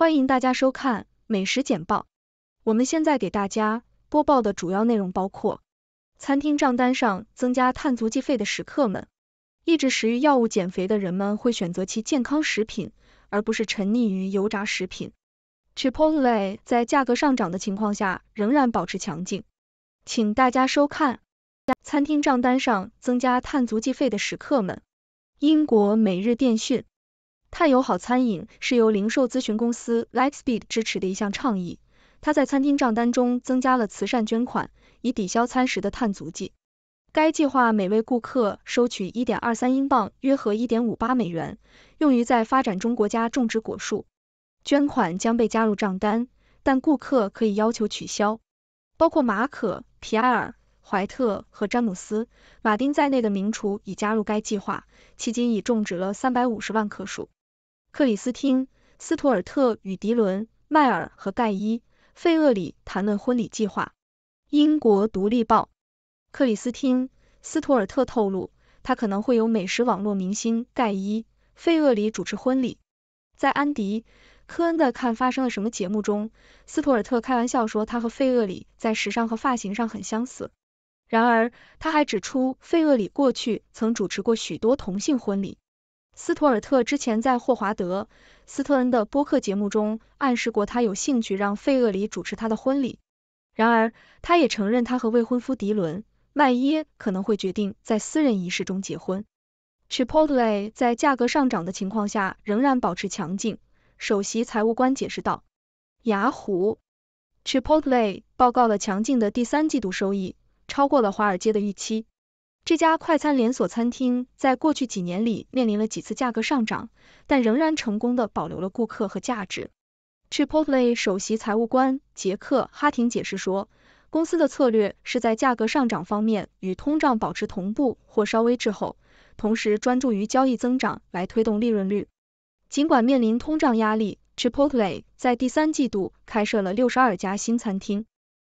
欢迎大家收看美食简报。我们现在给大家播报的主要内容包括：餐厅账单上增加碳足迹费的食客们，抑制食欲药物减肥的人们会选择其健康食品，而不是沉溺于油炸食品。Chipotle 在价格上涨的情况下仍然保持强劲。请大家收看。餐厅账单上增加碳足迹费的食客们，英国每日电讯。碳友好餐饮是由零售咨询公司 Lightspeed 支持的一项倡议，它在餐厅账单中增加了慈善捐款，以抵消餐食的碳足迹。该计划每位顾客收取1.23英镑（约合1.58美元），用于在发展中国家种植果树。捐款将被加入账单，但顾客可以要求取消。包括马可、皮埃尔、怀特和詹姆斯·马丁在内的名厨已加入该计划，迄今已种植了350万棵树。克里斯汀·斯图尔特与迪伦·迈尔和盖伊·费厄里谈论婚礼计划。《英国独立报》：克里斯汀·斯图尔特透露，他可能会由美食网络明星盖伊·费厄里主持婚礼。在安迪·科恩的《看发生了什么》节目中，斯图尔特开玩笑说他和费厄里在时尚和发型上很相似。然而，他还指出费厄里过去曾主持过许多同性婚礼。斯图尔特之前在霍华德·斯特恩的播客节目中暗示过，他有兴趣让费厄里主持他的婚礼。然而，他也承认他和未婚夫迪伦·麦耶可能会决定在私人仪式中结婚。Chipotle 在价格上涨的情况下仍然保持强劲。首席财务官解释道，雅虎 Chipotle 报告了强劲的第三季度收益，超过了华尔街的预期。这家快餐连锁餐厅在过去几年里面临了几次价格上涨，但仍然成功的保留了顾客和价值。Chipotle 首席财务官杰克哈廷解释说，公司的策略是在价格上涨方面与通胀保持同步或稍微滞后，同时专注于交易增长来推动利润率。尽管面临通胀压力，Chipotle 在第三季度开设了六十二家新餐厅。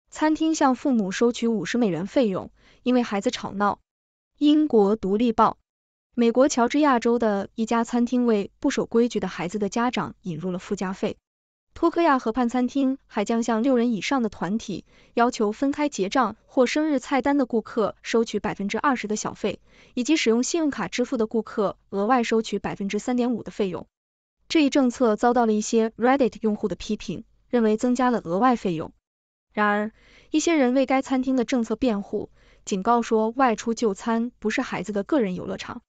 餐厅向父母收取五十美元费用，因为孩子吵闹。《英国独立报》：美国乔治亚州的一家餐厅为不守规矩的孩子的家长引入了附加费。托克亚河畔餐厅还将向六人以上的团体要求分开结账或生日菜单的顾客收取百分之二十的小费，以及使用信用卡支付的顾客额外收取百分之三点五的费用。这一政策遭到了一些 Reddit 用户的批评，认为增加了额外费用。然而，一些人为该餐厅的政策辩护。警告说，外出就餐不是孩子的个人游乐场。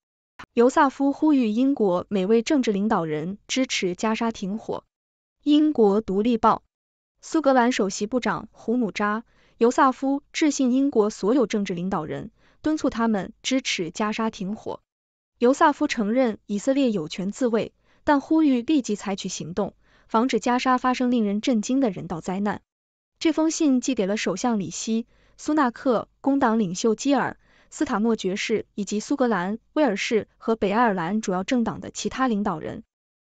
尤萨夫呼吁英国每位政治领导人支持加沙停火。英国独立报，苏格兰首席部长胡姆扎·尤萨夫致信英国所有政治领导人，敦促他们支持加沙停火。尤萨夫承认以色列有权自卫，但呼吁立即采取行动，防止加沙发生令人震惊的人道灾难。这封信寄给了首相里希。苏纳克、工党领袖基尔、斯塔莫爵士以及苏格兰、威尔士和北爱尔兰主要政党的其他领导人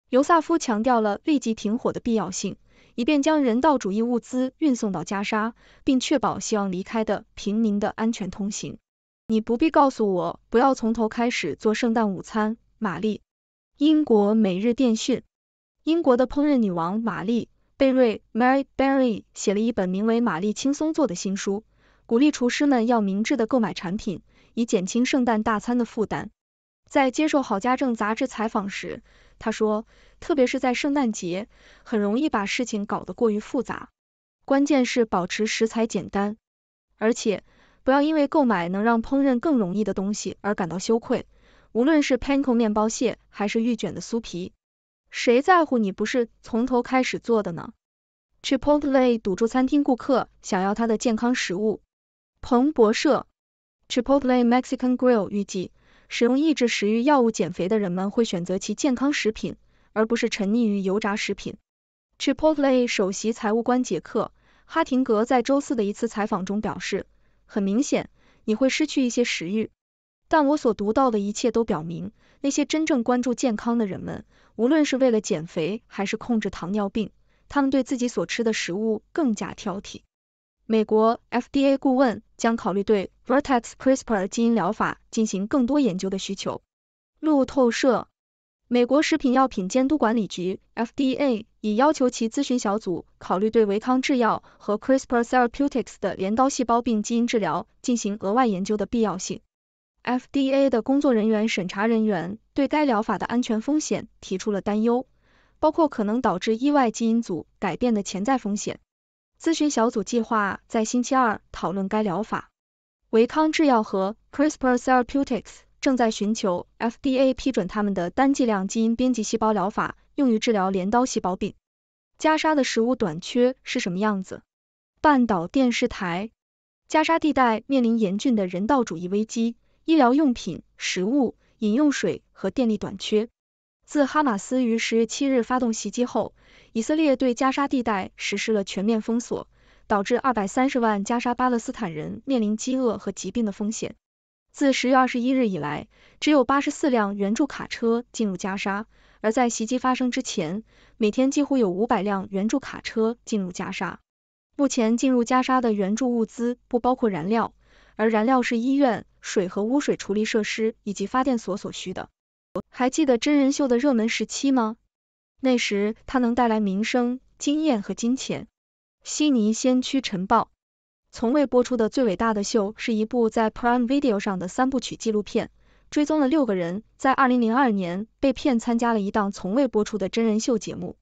尤萨夫强调了立即停火的必要性，以便将人道主义物资运送到加沙，并确保希望离开的平民的安全通行。你不必告诉我不要从头开始做圣诞午餐，玛丽。英国每日电讯，英国的烹饪女王玛丽·贝瑞 （Mary Berry） 写了一本名为《玛丽轻松做》的新书。鼓励厨师们要明智的购买产品，以减轻圣诞大餐的负担。在接受《好家政》杂志采访时，他说：“特别是在圣诞节，很容易把事情搞得过于复杂。关键是保持食材简单，而且不要因为购买能让烹饪更容易的东西而感到羞愧。无论是 panko 面包屑还是预卷的酥皮，谁在乎你不是从头开始做的呢？”Chipotle 堵住餐厅顾客想要他的健康食物。彭博社 Chipotle Mexican Grill 预计，使用抑制食欲药物减肥的人们会选择其健康食品，而不是沉溺于油炸食品。Chipotle 首席财务官杰克·哈廷格在周四的一次采访中表示：“很明显，你会失去一些食欲，但我所读到的一切都表明，那些真正关注健康的人们，无论是为了减肥还是控制糖尿病，他们对自己所吃的食物更加挑剔。”美国 FDA 顾问将考虑对 Vertex CRISPR 基因疗法进行更多研究的需求。路透社：美国食品药品监督管理局 FDA 已要求其咨询小组考虑对维康制药和 CRISPR Therapeutics 的镰刀细胞病基因治疗进行额外研究的必要性。FDA 的工作人员审查人员对该疗法的安全风险提出了担忧，包括可能导致意外基因组改变的潜在风险。咨询小组计划在星期二讨论该疗法。维康制药和 CRISPR Therapeutics 正在寻求 FDA 批准他们的单剂量基因编辑细胞疗法，用于治疗镰刀细胞病。加沙的食物短缺是什么样子？半岛电视台。加沙地带面临严峻的人道主义危机，医疗用品、食物、饮用水和电力短缺。自哈马斯于十月七日发动袭击后，以色列对加沙地带实施了全面封锁，导致二百三十万加沙巴勒斯坦人面临饥饿和疾病的风险。自十月二十一日以来，只有八十四辆援助卡车进入加沙，而在袭击发生之前，每天几乎有五百辆援助卡车进入加沙。目前进入加沙的援助物资不包括燃料，而燃料是医院、水和污水处理设施以及发电所所需的。还记得真人秀的热门时期吗？那时它能带来名声、经验和金钱。悉尼先驱晨报从未播出的最伟大的秀是一部在 Prime Video 上的三部曲纪录片，追踪了六个人在2002年被骗参加了一档从未播出的真人秀节目。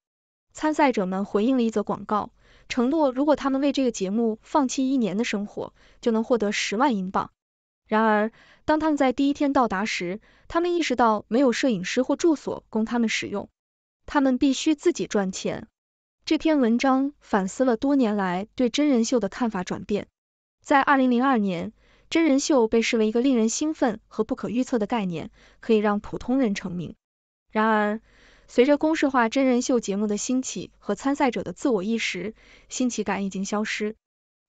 参赛者们回应了一则广告，承诺如果他们为这个节目放弃一年的生活，就能获得十万英镑。然而，当他们在第一天到达时，他们意识到没有摄影师或住所供他们使用，他们必须自己赚钱。这篇文章反思了多年来对真人秀的看法转变。在二零零二年，真人秀被视为一个令人兴奋和不可预测的概念，可以让普通人成名。然而，随着公式化真人秀节目的兴起和参赛者的自我意识，新奇感已经消失。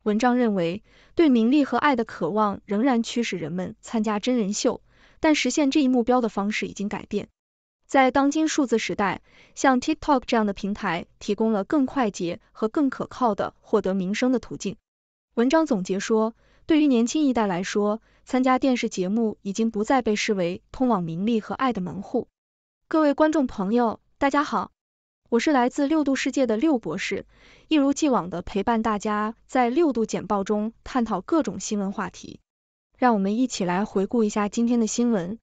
文章认为，对名利和爱的渴望仍然驱使人们参加真人秀，但实现这一目标的方式已经改变。在当今数字时代，像 TikTok 这样的平台提供了更快捷和更可靠的获得名声的途径。文章总结说，对于年轻一代来说，参加电视节目已经不再被视为通往名利和爱的门户。各位观众朋友，大家好。我是来自六度世界的六博士，一如既往地陪伴大家在六度简报中探讨各种新闻话题。让我们一起来回顾一下今天的新闻。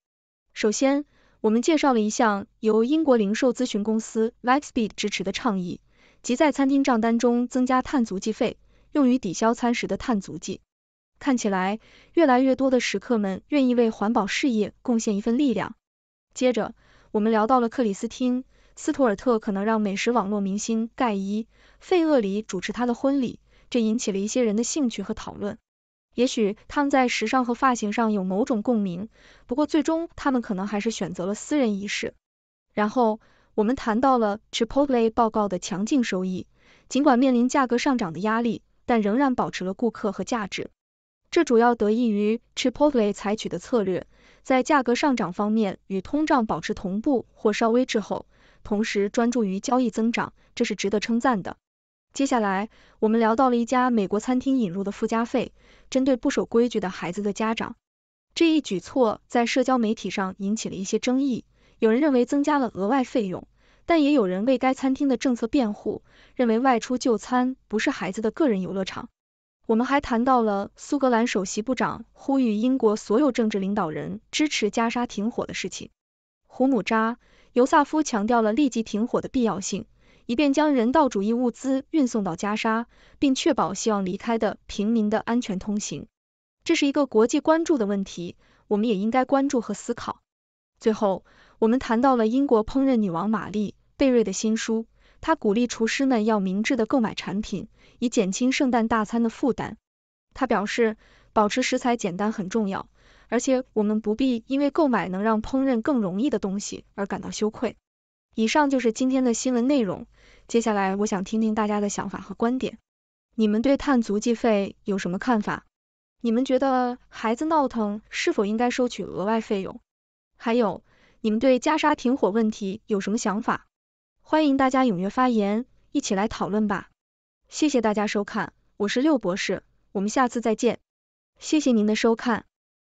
首先，我们介绍了一项由英国零售咨询公司 l a x b t s e a t 支持的倡议，即在餐厅账单中增加碳足迹费，用于抵消餐食的碳足迹。看起来，越来越多的食客们愿意为环保事业贡献一份力量。接着，我们聊到了克里斯汀。斯图尔特可能让美食网络明星盖伊·费厄里主持他的婚礼，这引起了一些人的兴趣和讨论。也许他们在时尚和发型上有某种共鸣，不过最终他们可能还是选择了私人仪式。然后我们谈到了 Chipotle 报告的强劲收益，尽管面临价格上涨的压力，但仍然保持了顾客和价值。这主要得益于 Chipotle 采取的策略，在价格上涨方面与通胀保持同步或稍微滞后。同时专注于交易增长，这是值得称赞的。接下来，我们聊到了一家美国餐厅引入的附加费，针对不守规矩的孩子的家长。这一举措在社交媒体上引起了一些争议，有人认为增加了额外费用，但也有人为该餐厅的政策辩护，认为外出就餐不是孩子的个人游乐场。我们还谈到了苏格兰首席部长呼吁英国所有政治领导人支持加沙停火的事情。胡姆扎·尤萨夫强调了立即停火的必要性，以便将人道主义物资运送到加沙，并确保希望离开的平民的安全通行。这是一个国际关注的问题，我们也应该关注和思考。最后，我们谈到了英国烹饪女王玛丽·贝瑞的新书，她鼓励厨师们要明智的购买产品，以减轻圣诞大餐的负担。她表示，保持食材简单很重要。而且我们不必因为购买能让烹饪更容易的东西而感到羞愧。以上就是今天的新闻内容，接下来我想听听大家的想法和观点。你们对碳足迹费有什么看法？你们觉得孩子闹腾是否应该收取额外费用？还有，你们对加沙停火问题有什么想法？欢迎大家踊跃发言，一起来讨论吧。谢谢大家收看，我是六博士，我们下次再见。谢谢您的收看。